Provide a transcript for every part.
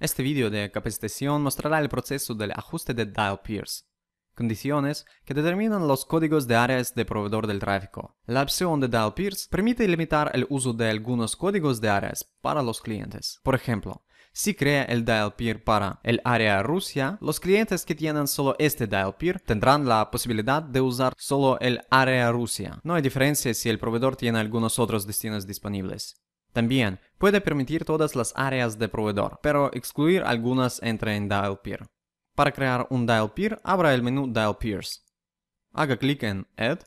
Este video de capacitación mostrará el proceso del ajuste de dial peers, condiciones que determinan los códigos de áreas de proveedor del tráfico. La opción de dial peers permite limitar el uso de algunos códigos de áreas para los clientes. Por ejemplo, si crea el dial peer para el área Rusia, los clientes que tienen solo este dial peer tendrán la posibilidad de usar solo el área Rusia. No hay diferencia si el proveedor tiene algunos otros destinos disponibles. También puede permitir todas las áreas de proveedor, pero excluir algunas entre en Dial Peer. Para crear un Dial Peer, abra el menú Dial Peers. Haga clic en Add.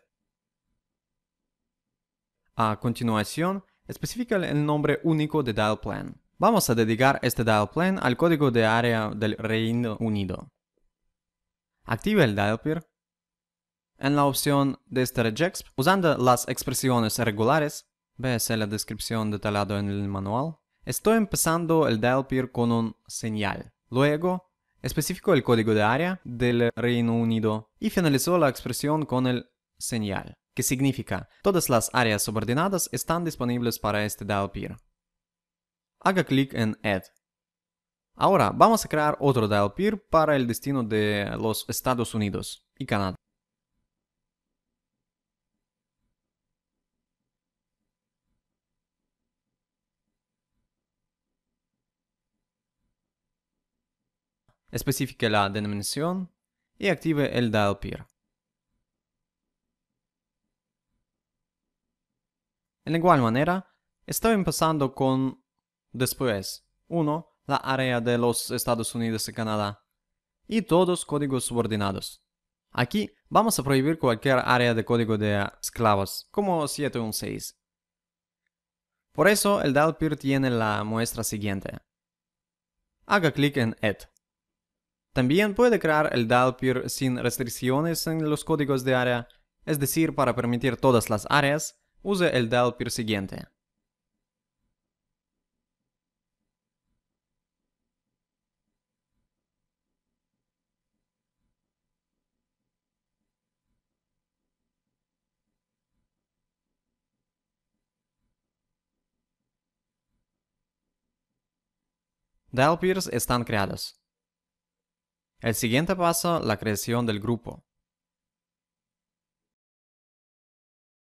A continuación, especifica el nombre único de Dial Plan. Vamos a dedicar este Dial Plan al código de área del Reino Unido. Active el Dial Peer. En la opción de este usando las expresiones regulares, Véase la descripción detallada en el manual. Estoy empezando el Delpir con un señal. Luego, especifico el código de área del Reino Unido y finalizó la expresión con el señal, que significa todas las áreas subordinadas están disponibles para este Delpir. Haga clic en Add. Ahora vamos a crear otro Delpir para el destino de los Estados Unidos y Canadá. especifique la denominación y active el dial peer. En igual manera, estoy empezando con después 1. La área de los Estados Unidos y Canadá y todos códigos subordinados. Aquí vamos a prohibir cualquier área de código de esclavos, como 716. Por eso el dial tiene la muestra siguiente. Haga clic en Add. También puede crear el Dalpir sin restricciones en los códigos de área, es decir, para permitir todas las áreas, use el Dalpir siguiente. Dial están creados. El siguiente paso, la creación del grupo.